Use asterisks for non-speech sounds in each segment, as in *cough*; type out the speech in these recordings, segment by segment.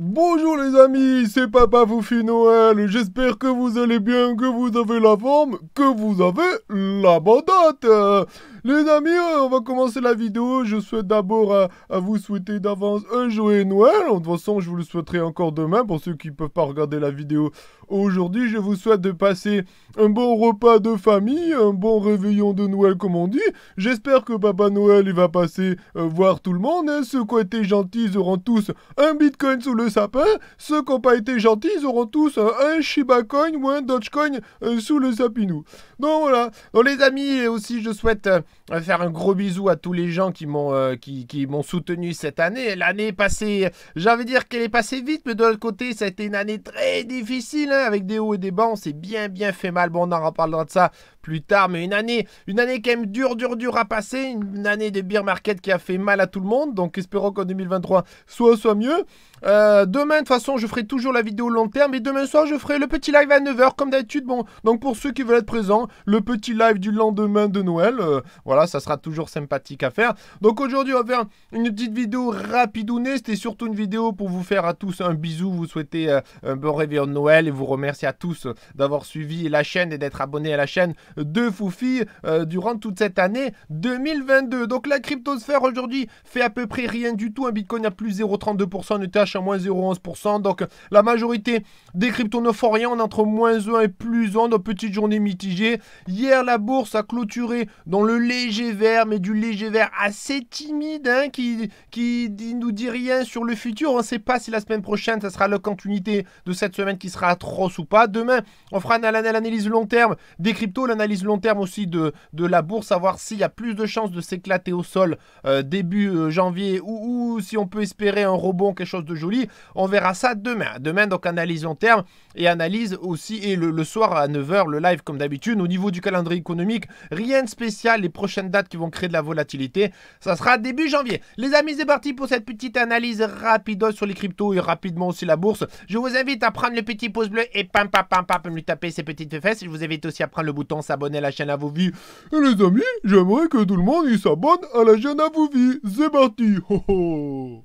Bonjour les amis, c'est Papa Foufi Noël, j'espère que vous allez bien, que vous avez la forme, que vous avez la bandotte Les amis, euh, on va commencer la vidéo, je souhaite d'abord euh, à, vous souhaiter d'avance un joyeux Noël, de toute façon je vous le souhaiterai encore demain pour ceux qui ne peuvent pas regarder la vidéo aujourd'hui, je vous souhaite de passer un bon repas de famille, un bon réveillon de Noël comme on dit, j'espère que Papa Noël il va passer euh, voir tout le monde, ce hein. ceux qui ont gentils auront tous un bitcoin sous le sapin, ceux qui n'ont pas été gentils, ils auront tous un Shiba Coin ou un Dogecoin euh, sous le sapinou. Donc voilà. Donc les amis, aussi je souhaite euh, faire un gros bisou à tous les gens qui m'ont euh, qui, m'ont soutenu cette année. L'année passée, j'avais dire qu'elle est passée vite, mais de l'autre côté, ça a été une année très difficile, hein, avec des hauts et des bas. On s'est bien bien fait mal. Bon, on en reparlera de ça plus tard. Mais une année, une année quand même dure, dure, dure à passer. Une année de beer market qui a fait mal à tout le monde. Donc espérons qu'en 2023 soit, soit mieux. Euh, demain, de toute façon, je ferai toujours la vidéo long terme. Et demain soir, je ferai le petit live à 9h comme d'habitude. Bon, donc pour ceux qui veulent être présents, le petit live du lendemain de Noël. Euh, voilà, ça sera toujours sympathique à faire. Donc aujourd'hui, on va faire une petite vidéo rapidounée. C'était surtout une vidéo pour vous faire à tous un bisou, vous souhaiter euh, un bon réveil de Noël et vous remercier à tous d'avoir suivi la chaîne et d'être abonné à la chaîne de Foufi euh, durant toute cette année 2022. Donc la cryptosphère aujourd'hui fait à peu près rien du tout. Un Bitcoin à plus 0,32%, ETH à moins 0,11%. Donc la majorité des cryptos ne font rien. On entre moins 1 et plus 1. Donc petite journée mitigée. Hier, la bourse a clôturé dans le léger vert, mais du léger vert assez timide hein, qui, qui nous dit rien sur le futur. On ne sait pas si la semaine prochaine, ça sera la continuité de cette semaine qui sera atroce ou pas. Demain, on fera l'analyse long terme des cryptos analyse long terme aussi de, de la bourse, savoir s'il y a plus de chances de s'éclater au sol euh, début euh, janvier ou, ou si on peut espérer un rebond, quelque chose de joli. On verra ça demain. Demain, donc analyse long terme et analyse aussi. Et le, soir à 9h, le live comme d'habitude. Au niveau du calendrier économique, rien de spécial. Les prochaines dates qui vont créer de la volatilité, ça sera début janvier. Les amis, c'est parti pour cette petite analyse rapide sur les cryptos et rapidement aussi la bourse. Je vous invite à prendre le petit pouce bleu et pam pam pam pam lui taper ses petites fesses. Je vous invite aussi à prendre le bouton s'abonner à la chaîne à vos vies. Et les amis, j'aimerais que tout le monde s'abonne à la chaîne à vos vies. C'est parti. Ho,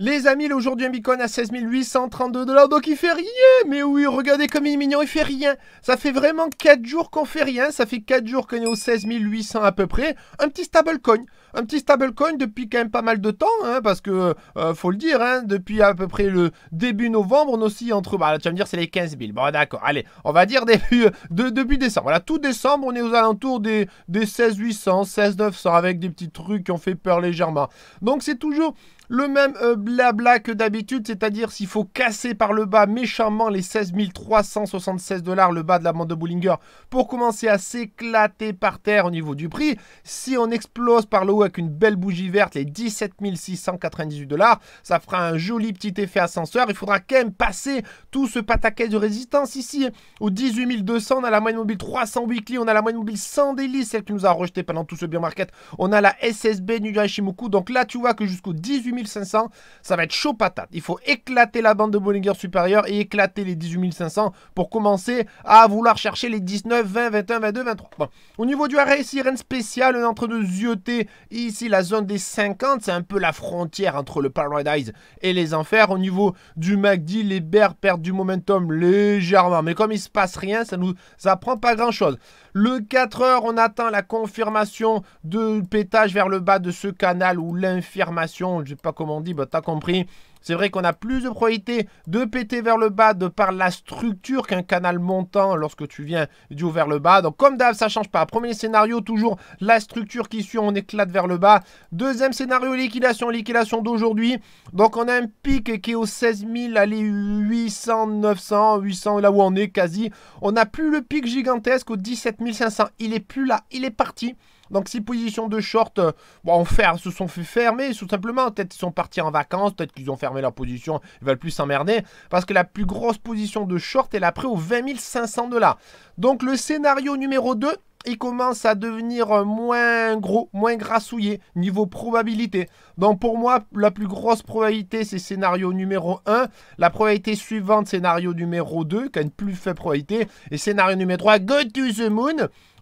Les amis, aujourd'hui un bitcoin à 16 832 dollars, donc il fait rien Mais oui, regardez comme il est mignon, il fait rien Ça fait vraiment 4 jours qu'on fait rien, ça fait 4 jours qu'on est aux 16 800 à peu près. Un petit stablecoin, un petit stablecoin depuis quand même pas mal de temps, hein, parce que, euh, faut le dire, hein, depuis à peu près le début novembre, on aussi entre... Bah, là, tu vas me dire, c'est les 15 000, bon d'accord, allez, on va dire début, euh, de, début décembre. Voilà, tout décembre, on est aux alentours des, des 16 800, 16 900, avec des petits trucs qui ont fait peur légèrement. Donc c'est toujours le même euh, blabla que d'habitude, c'est-à-dire s'il faut casser par le bas méchamment les 16 376 dollars, le bas de la bande de Bollinger, pour commencer à s'éclater par terre au niveau du prix. Si on explose par le haut avec une belle bougie verte, les 17 698 dollars, ça fera un joli petit effet ascenseur. Il faudra quand même passer tout ce pataquet de résistance ici. Au 18 200, on a la moyenne mobile 300 weekly, on a la moyenne mobile 100 daily, celle qui nous a rejeté pendant tout ce bien market. On a la SSB Nujashimoku. Donc là, tu vois que jusqu'au 18 18500, ça va être chaud patate. Il faut éclater la bande de Bollinger supérieure et éclater les 18500 pour commencer à vouloir chercher les 19, 20, 21, 22, 23. Bon. Au niveau du spéciale, on spécial, en train de zioter ici la zone des 50, c'est un peu la frontière entre le Paradise et les Enfers. Au niveau du MACD, les Bears perdent du momentum légèrement, mais comme il ne se passe rien, ça nous apprend pas grand chose. Le 4 heures, on attend la confirmation de pétage vers le bas de ce canal ou l'information, je sais pas comment on dit, bah t'as compris, c'est vrai qu'on a plus de probabilité de péter vers le bas de par la structure qu'un canal montant lorsque tu viens du haut vers le bas. Donc comme d'hab, ça change pas. Premier scénario, toujours la structure qui suit, on éclate vers le bas. Deuxième scénario, liquidation, liquidation d'aujourd'hui. Donc on a un pic qui est au 16 000, allez 800, 900, 800, là où on est quasi. On n'a plus le pic gigantesque au 17 500. Il est plus là, il est parti. Donc ces positions de short, euh, bon, se sont fait fermer, tout simplement. Peut-être qu'ils sont partis en vacances, peut-être qu'ils ont fermé leur position, ils veulent plus s'emmerder. Parce que la plus grosse position de short, elle a pris aux 20 500 dollars. Donc le scénario numéro 2, il commence à devenir euh, moins gros, moins grassouillé niveau probabilité. Donc pour moi, la plus grosse probabilité, c'est scénario numéro 1. La probabilité suivante, scénario numéro 2, qui a une plus faible probabilité. Et scénario numéro 3, Go to the Moon,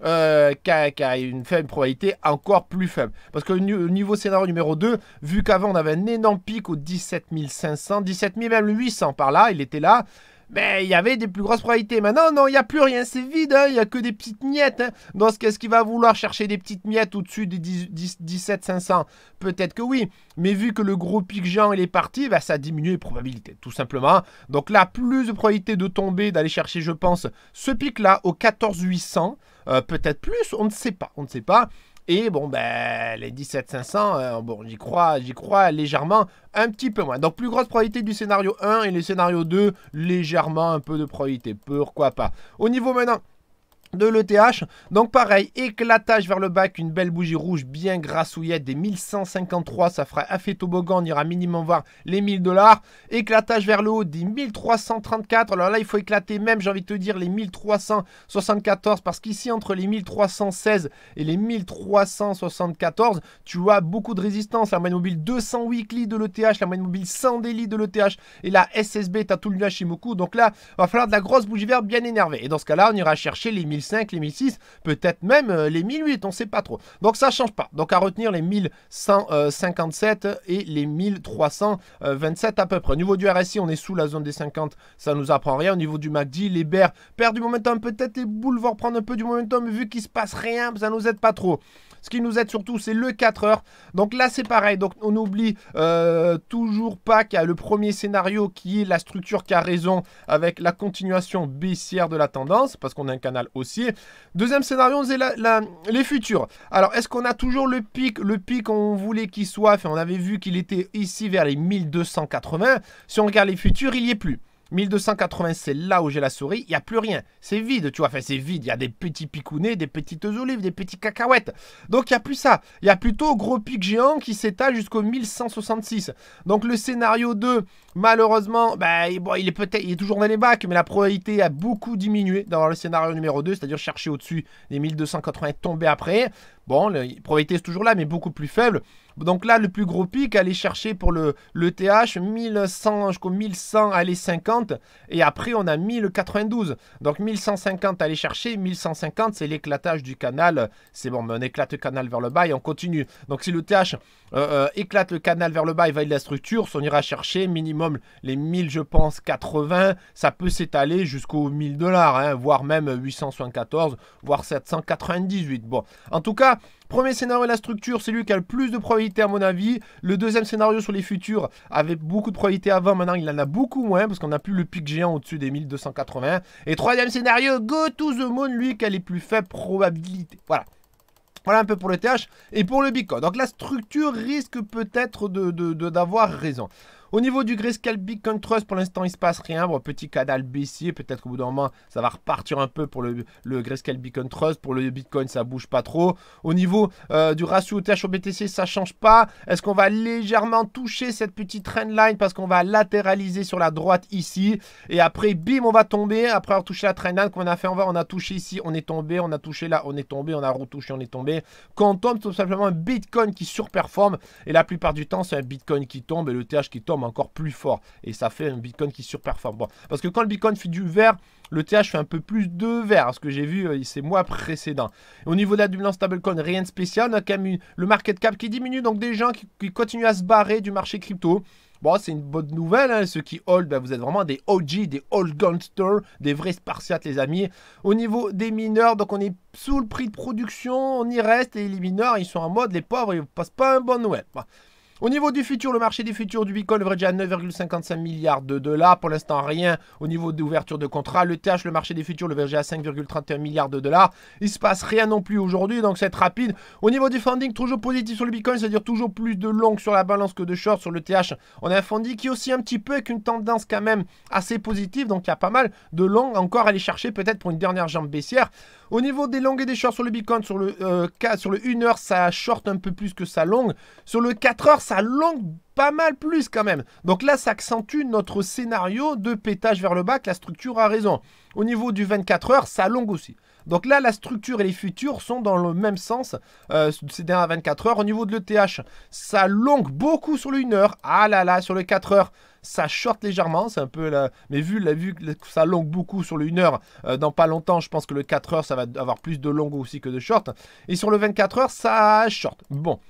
euh, qui, a, une faible probabilité encore plus faible. Parce que niveau scénario numéro 2, vu qu'avant on avait un énorme pic au 17 500, 17 000 800 par là, il était là mais ben, il y avait des plus grosses probabilités. Maintenant, non, il n'y a plus rien, c'est vide, hein. il y n'y a que des petites miettes. Hein. Donc, est ce qu'il va vouloir chercher des petites miettes au-dessus des 17 500 Peut-être que oui, mais vu que le gros pic Jean il est parti, bah, ça diminue les probabilités, tout simplement. Donc là, plus de probabilité de tomber, d'aller chercher, je pense, ce pic-là au 14 800, euh, peut-être plus, on ne sait pas, on ne sait pas. Et bon, ben, les 17500, 500, euh, bon, j'y crois, j'y crois légèrement un petit peu moins. Donc, plus grosse probabilité du scénario 1 et le scénario 2, légèrement un peu de probabilité. Pourquoi pas Au niveau maintenant de l'ETH. Donc pareil, éclatage vers le bas une belle bougie rouge bien grassouillette des 1153, ça fera fait toboggan, on ira minimum voir les 1000 dollars. Éclatage vers le haut des 1334, alors là il faut éclater même, j'ai envie de te dire, les 1374, parce qu'ici entre les 1316 et les 1374, tu vois beaucoup de résistance. La moyenne mobile 200 weekly de l'ETH, la moyenne mobile 100 délit de l'ETH, et la SSB, t'as tout le Shimoku. Donc là, va falloir de la grosse bougie verte bien énervée. Et dans ce cas-là, on ira chercher les 5, les 1006, peut-être même euh, les 1008, on ne sait pas trop. Donc ça change pas. Donc à retenir les 1157 euh, et les 1327 à peu près. Au niveau du RSI, on est sous la zone des 50, ça nous apprend rien. Au niveau du MACD, les BER perdent du momentum, peut-être les boulevards prennent un peu du momentum, vu qu'il ne se passe rien, ça nous aide pas trop. Ce qui nous aide surtout, c'est le 4 heures. Donc là, c'est pareil. Donc on n'oublie euh, toujours pas qu'il y a le premier scénario qui est la structure qui a raison avec la continuation baissière de la tendance, parce qu'on a un canal aussi Deuxième scénario, on faisait les futurs. Alors, est-ce qu'on a toujours le pic Le pic, on voulait qu'il soit, on avait vu qu'il était ici vers les 1280. Si on regarde les futurs, il n'y est plus. 1280, c'est là où j'ai la souris, il n'y a plus rien. C'est vide, tu vois. Enfin, c'est vide. Il y a des petits picounets, des petites olives, des petites cacahuètes. Donc, il n'y a plus ça. Il y a plutôt gros pic géant qui s'étale jusqu'au 1166. Donc, le scénario 2, malheureusement, bah, il est peut-être, il est toujours dans les bacs, mais la probabilité a beaucoup diminué dans le scénario numéro 2, c'est-à-dire chercher au-dessus des 1280 et tomber après. Bon, la probabilité est toujours là, mais beaucoup plus faible. Donc là, le plus gros pic, aller chercher pour le, le TH 1100 jusqu'au 1100, aller 50. Et après, on a 1092. Donc 1150, aller chercher. 1150, c'est l'éclatage du canal. C'est bon, on éclate le canal vers le bas et on continue. Donc si le TH euh, euh, éclate le canal vers le bas et de la structure, on ira chercher minimum les 1000, je pense, 80. Ça peut s'étaler jusqu'aux 1000 dollars, hein, voire même 874, voire 798. Bon, en tout cas, Premier scénario la structure, c'est lui qui a le plus de probabilité à mon avis. Le deuxième scénario sur les futurs avait beaucoup de probabilités avant, maintenant il en a beaucoup moins parce qu'on n'a plus le pic géant au-dessus des 1280. Et troisième scénario, Go to the Moon, lui qui a les plus faibles probabilités. Voilà. Voilà un peu pour le TH et pour le Bitcoin. Donc la structure risque peut-être d'avoir de, raison. Au niveau du Grayscale Bitcoin Trust, pour l'instant, il se passe rien. Bon, petit canal baissier, peut-être qu'au bout d'un moment, ça va repartir un peu pour le, Grayscale Beacon Trust. Pour le Bitcoin, ça ne bouge pas trop. Au niveau euh, du ratio TH au BTC, ça ne change pas. Est-ce qu'on va légèrement toucher cette petite trendline parce qu'on va latéraliser sur la droite ici et après, bim, on va tomber. Après avoir touché la trendline qu'on a fait, on va, on a touché ici, on est tombé, on a touché là, on est tombé, on a retouché, on est tombé. Quand on tombe, tout simplement un Bitcoin qui surperforme et la plupart du temps, c'est un Bitcoin qui tombe et le TH qui tombe encore plus fort. Et ça fait un Bitcoin qui surperforme. Bon, parce que quand le Bitcoin fait du vert, le TH fait un peu plus de vert, ce que j'ai vu euh, ces mois précédents. Au niveau de la dominance stablecoin, rien de spécial. On a quand même le market cap qui diminue, donc des gens qui, continuent à se barrer du marché crypto. Bon, c'est une bonne nouvelle. Hein. Ceux qui hold, ben, vous êtes vraiment des OG, des old gunsters, des vrais spartiates, les amis. Au niveau des mineurs, donc on est sous le prix de production, on y reste. Et les mineurs, ils sont en mode, les pauvres, ils passent pas un bon Noël. Au niveau du futur, le marché des futurs du Bitcoin être à 9,55 milliards de dollars. Pour l'instant, rien au niveau d'ouverture de contrat. Le TH, le marché des futurs, le verger à 5,31 milliards de dollars. Il ne se passe rien non plus aujourd'hui, donc c'est rapide. Au niveau du funding, toujours positif sur le Bitcoin, c'est-à-dire toujours plus de longs sur la balance que de short sur le TH. On a un funding qui est aussi un petit peu avec une tendance quand même assez positive, donc il y a pas mal de longs encore à aller chercher peut-être pour une dernière jambe baissière. Au niveau des longues et des shorts sur le Bitcoin, sur le, euh, sur le 1 h ça short un peu plus que ça longue. Sur le 4 heures, ça longue pas mal plus quand même. Donc là, ça accentue notre scénario de pétage vers le bas, que la structure a raison. Au niveau du 24 heures, ça longue aussi. Donc là, la structure et les futurs sont dans le même sens euh, ces dernières 24 heures. Au niveau de l'ETH, ça longue beaucoup sur le 1 heure. Ah là là, sur le 4 heures, ça short légèrement. C'est un peu la... Mais vu, la, que ça longue beaucoup sur le 1 heure, euh, dans pas longtemps, je pense que le 4 heures, ça va avoir plus de longue aussi que de short. Et sur le 24 heures, ça short. Bon.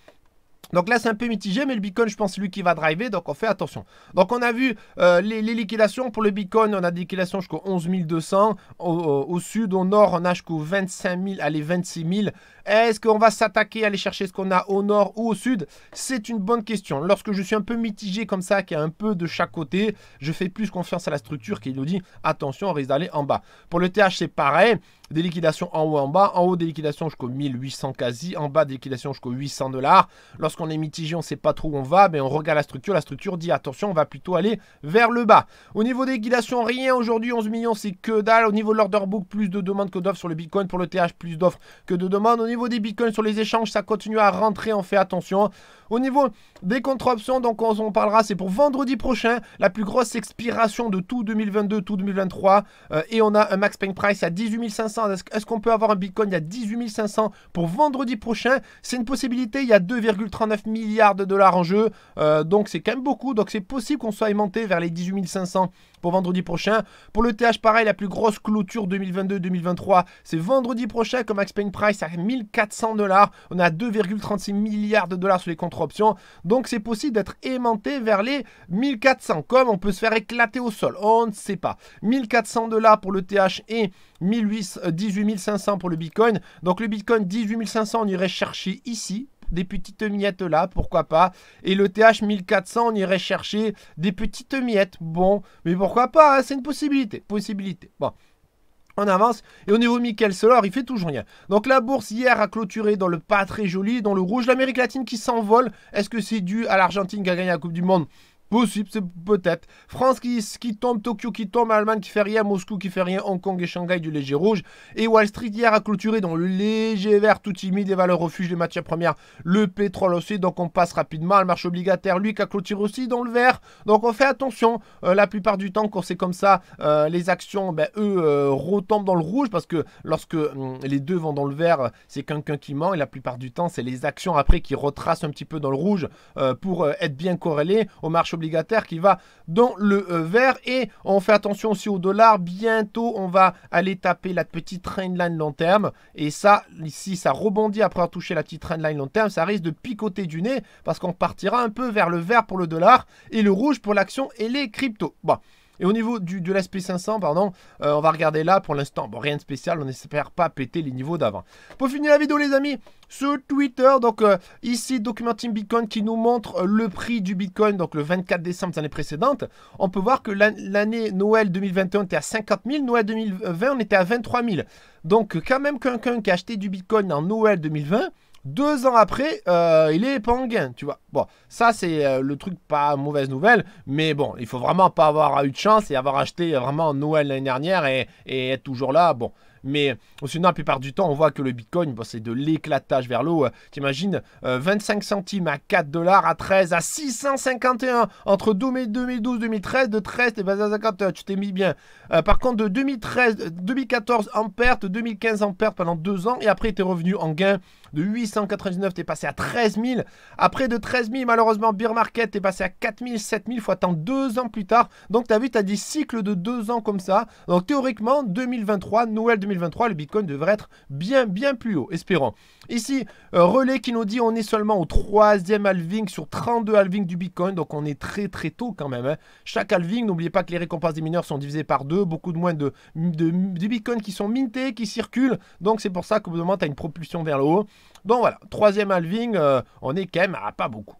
Donc là, c'est un peu mitigé, mais le Bitcoin, je pense, c'est lui qui va driver, donc on fait attention. Donc on a vu euh, les, liquidations. Pour le Bitcoin, on a des liquidations jusqu'au 11 200. Au, sud, au nord, on a jusqu'au 25 000, allez, 26 000. Est-ce qu'on va s'attaquer à aller chercher ce qu'on a au nord ou au sud C'est une bonne question. Lorsque je suis un peu mitigé comme ça, qui est a un peu de chaque côté, je fais plus confiance à la structure qui nous dit attention, on risque d'aller en bas. Pour le TH, c'est pareil. Des liquidations en haut, en bas. En haut, des liquidations jusqu'au 1800 quasi. En bas, des liquidations jusqu'aux 800 dollars. Lorsqu'on est mitigé, on ne sait pas trop où on va, mais on regarde la structure. La structure dit attention, on va plutôt aller vers le bas. Au niveau des liquidations, rien aujourd'hui. 11 millions, c'est que dalle. Au niveau de l'order book, plus de demandes que d'offres sur le Bitcoin. Pour le TH, plus d'offres que de demandes des bitcoins sur les échanges, ça continue à rentrer, on fait attention. Au niveau des contre-options, donc on, parlera, c'est pour vendredi prochain, la plus grosse expiration de tout 2022, tout 2023. Euh, et on a un max paying price à 18 500. Est-ce qu'on peut avoir un bitcoin à 18 500 pour vendredi prochain C'est une possibilité, il y a 2,39 milliards de dollars en jeu. Euh, donc c'est quand même beaucoup, donc c'est possible qu'on soit aimanté vers les 18 500 vendredi prochain. Pour le TH, pareil, la plus grosse clôture 2022-2023, c'est vendredi prochain comme Max Payne Price à 1400 dollars. On a 2,36 milliards de dollars sur les contre-options. Donc c'est possible d'être aimanté vers les 1400. Comme on peut se faire éclater au sol, on ne sait pas. 1400 dollars pour le TH et 18 500 euh, pour le Bitcoin. Donc le Bitcoin 18500 500, on irait chercher ici des petites miettes là, pourquoi pas. Et le TH 1400, on irait chercher des petites miettes. Bon, mais pourquoi pas, hein, c'est une possibilité. Possibilité. Bon on avance. Et au niveau Michael Solar, il fait toujours rien. Donc la bourse hier a clôturé dans le pas très joli, dans le rouge. L'Amérique latine qui s'envole. Est-ce que c'est dû à l'Argentine qui a gagné la Coupe du Monde Possible, c'est peut-être. France qui, tombe, Tokyo qui tombe, Allemagne qui fait rien, Moscou qui fait rien, Hong Kong et Shanghai du léger rouge. Et Wall Street hier a clôturé dans le léger vert tout timide, les valeurs refuges, des matières premières, le pétrole aussi. Donc on passe rapidement. Le marché obligataire, lui, qui a clôturé aussi dans le vert. Donc on fait attention. Euh, la plupart du temps, quand c'est comme ça, euh, les actions, ben, eux, euh, retombent dans le rouge parce que lorsque hum, les deux vont dans le vert, c'est quelqu'un qui ment. Et la plupart du temps, c'est les actions après qui retracent un petit peu dans le rouge pour être bien corrélées au marché obligataire qui va dans le euh, vert. Et on fait attention aussi au dollar. Bientôt, on va aller taper la petite trendline long terme. Et ça, ici ça rebondit après avoir touché la petite trendline long terme, ça risque de picoter du nez parce qu'on partira un peu vers le vert pour le dollar et le rouge pour l'action et les cryptos. Bon. Et au niveau du, de l'SP500, pardon, euh, on va regarder là pour l'instant. Bon, rien de spécial, on n'espère pas péter les niveaux d'avant. Pour finir la vidéo, les amis, sur Twitter, donc euh, ici, Documenting Bitcoin qui nous montre le prix du Bitcoin, donc le 24 décembre de l'année précédente. On peut voir que l'année Noël 2021 était à 50 000, Noël 2020 on était à 23 000. Donc, quand même quelqu'un qui a acheté du Bitcoin en Noël 2020, deux ans après, euh, il est pas en gain, tu vois. Bon, ça c'est euh, le truc pas mauvaise nouvelle, mais bon, il faut vraiment pas avoir eu de chance et avoir acheté vraiment Noël l'année dernière et, être toujours là, bon. Mais sinon, la plupart du temps, on voit que le Bitcoin, c'est de l'éclatage vers l'eau. Euh. T'imagines, 25 centimes à 4 dollars, à 13, à 651 entre 2012 2013, de 13, t'es à tu t'es mis bien. par contre, de 2013, 2014 en perte, 2015 en perte pendant deux ans, et après, t'es revenu en gain de 899, tu passé à 13 000. Après de 13 000, malheureusement, Beer Market, tu passé à 4 000, 7 000. faut attendre 2 ans plus tard. Donc, tu as vu, tu as des cycles de deux ans comme ça. Donc, théoriquement, 2023, Noël 2023, le Bitcoin devrait être bien, bien plus haut. Espérons. Ici, euh, Relais qui nous dit on est seulement au troisième halving sur 32 halving du Bitcoin. Donc, on est très, très tôt quand même. Hein. Chaque halving, n'oubliez pas que les récompenses des mineurs sont divisées par deux. Beaucoup de moins de, Bitcoins Bitcoin qui sont mintés, qui circulent. Donc, c'est pour ça que tu as une propulsion vers le haut. Donc voilà, troisième halving, euh, on est quand même à ah, pas beaucoup.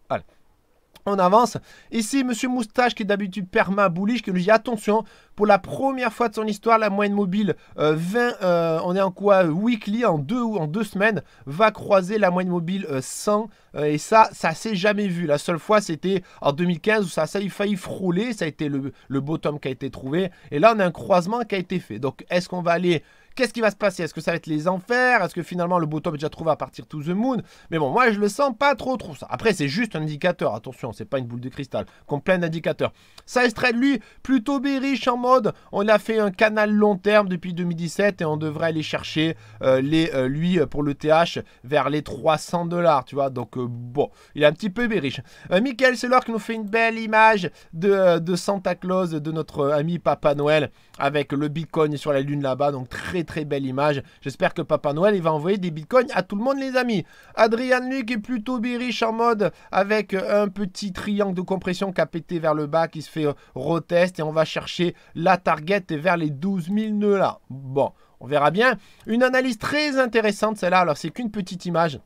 On avance. Ici, Monsieur Moustache, qui est d'habitude perma bouliche qui nous dit attention, pour la première fois de son histoire, la moyenne mobile 20, euh, euh, on est en quoi Weekly, en deux ou en deux semaines, va croiser la moyenne mobile 100. et ça, ça s'est jamais vu. La seule fois, c'était en 2015 où ça, ça a failli frôler. Ça a été le, le bottom qui a été trouvé. Et là, on a un croisement qui a été fait. Donc, est-ce qu'on va aller Qu'est-ce qui va se passer Est-ce que ça va être les enfers Est-ce que finalement le bottom est déjà trouvé à partir to the moon Mais bon, moi je le sens pas trop trop ça. Après, c'est juste un indicateur. Attention, c'est pas une boule de cristal. Comme plein d'indicateurs. Size trade, lui, plutôt riche en mode. On a fait un canal long terme depuis 2017 et on devrait aller chercher euh, les, euh, lui euh, pour le TH vers les 300 dollars, tu vois. Donc bon, il est un petit peu riche. Michael l'heure qui nous fait une belle image de, Santa Claus, de notre ami Papa Noël, avec le Bitcoin sur la lune là-bas. Donc très très belle image. J'espère que Papa Noël, il va envoyer des bitcoins à tout le monde, les amis. Adrian Luc est plutôt biriche en mode avec un petit triangle de compression qui a pété vers le bas, qui se fait euh, retest. Et on va chercher la target vers les 12 000 nœuds là. Bon, on verra bien. Une analyse très intéressante, celle-là. Alors, c'est qu'une petite image.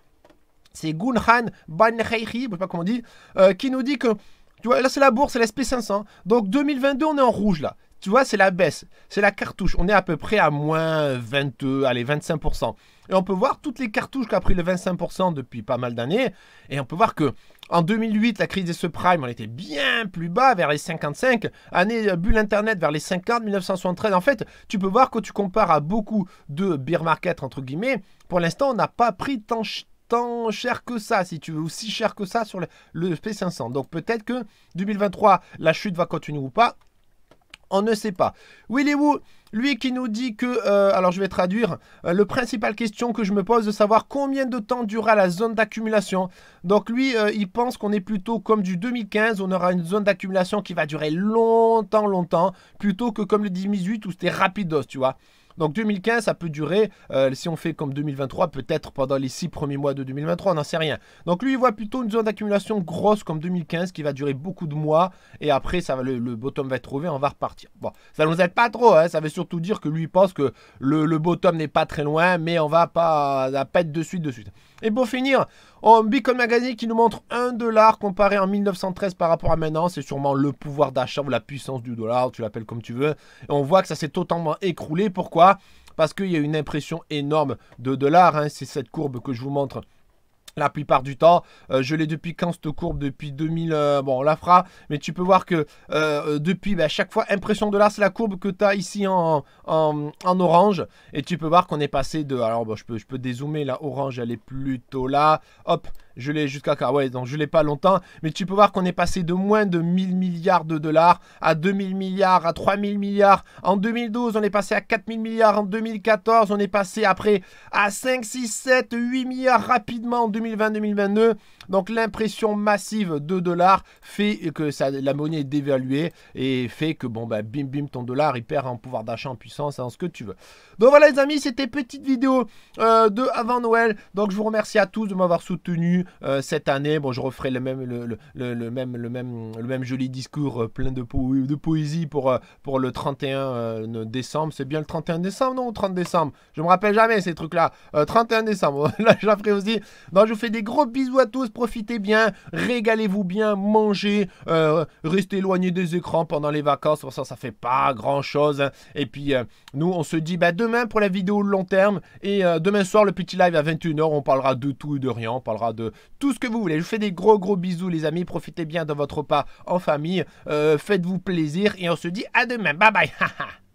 C'est Gunhan Banheiri, je ne sais pas comment on dit, euh, qui nous dit que... Tu vois, là, c'est la bourse, c'est l'SP500. Donc, 2022, on est en rouge, là. Tu vois, c'est la baisse, c'est la cartouche. On est à peu près à moins 22, allez, 25%. Et on peut voir toutes les cartouches qu'a pris le 25% depuis pas mal d'années. Et on peut voir que en 2008, la crise des subprimes, on était bien plus bas, vers les 55. Année euh, bulle Internet, vers les 50, 1973. En fait, tu peux voir que tu compares à beaucoup de beer market, entre guillemets. Pour l'instant, on n'a pas pris tant, cher que ça, si tu veux, aussi cher que ça sur le, le P500. Donc peut-être que 2023, la chute va continuer ou pas, on ne sait pas. Willy Woo, lui qui nous dit que, euh, alors je vais traduire, euh, le principal question que je me pose de savoir combien de temps durera la zone d'accumulation. Donc lui, euh, il pense qu'on est plutôt comme du 2015, on aura une zone d'accumulation qui va durer longtemps, longtemps, plutôt que comme le 2018 où c'était rapidos, tu vois. Donc 2015, ça peut durer, euh, si on fait comme 2023, peut-être pendant les 6 premiers mois de 2023, on n'en sait rien. Donc lui, il voit plutôt une zone d'accumulation grosse comme 2015 qui va durer beaucoup de mois et après, ça va, le, bottom va être trouvé, on va repartir. Bon, ça ne nous aide pas trop, hein. ça veut surtout dire que lui, il pense que le, bottom n'est pas très loin, mais on va pas, la pète être de suite de suite. Et pour finir, Oh, Bitcoin Magazine qui nous montre 1 dollar comparé en 1913 par rapport à maintenant. C'est sûrement le pouvoir d'achat ou la puissance du dollar, tu l'appelles comme tu veux. Et on voit que ça s'est totalement écroulé. Pourquoi Parce qu'il y a une impression énorme de dollars. Hein. C'est cette courbe que je vous montre la plupart du temps. Euh, je l'ai depuis quand cette courbe Depuis 2000, euh, bon on la fera, mais tu peux voir que euh, depuis, à bah, chaque fois, impression de là, c'est la courbe que tu as ici en, en, orange. Et tu peux voir qu'on est passé de, alors bon, je, peux, je peux dézoomer, là. orange elle est plutôt là, hop, je l'ai jusqu'à ah ouais, donc je l'ai pas longtemps, mais tu peux voir qu'on est passé de moins de 1000 milliards de dollars à 2000 milliards, à 3000 milliards. En 2012, on est passé à 4000 milliards. En 2014, on est passé après à 5, 6, 7, 8 milliards rapidement en 2020-2022. Donc l'impression massive de dollars fait que la monnaie est dévaluée et fait que bon bah bim bim ton dollar il perd en pouvoir d'achat, en puissance, en ce que tu veux. Donc voilà les amis, c'était petite vidéo euh, de avant Noël. Donc je vous remercie à tous de m'avoir soutenu euh, cette année. Bon je referai le même le, même le même le même joli discours euh, plein de, poésie pour pour le 31 décembre. C'est bien le 31 décembre non 30 décembre Je me rappelle jamais ces trucs *laughs* là. 31 décembre. Là je ferai aussi. Donc je vous fais des gros bisous à tous profitez bien, régalez-vous bien, mangez, euh, restez éloignés des écrans pendant les vacances, pour ça ça fait pas grand-chose. Hein. Et puis euh, nous on se dit bah, demain pour la vidéo long terme et euh, demain soir le petit live à 21h, on parlera de tout et de rien, on parlera de tout ce que vous voulez. Je vous fais des gros gros bisous les amis, profitez bien de votre repas en famille, faites-vous plaisir et on se dit à demain, bye bye *laughs*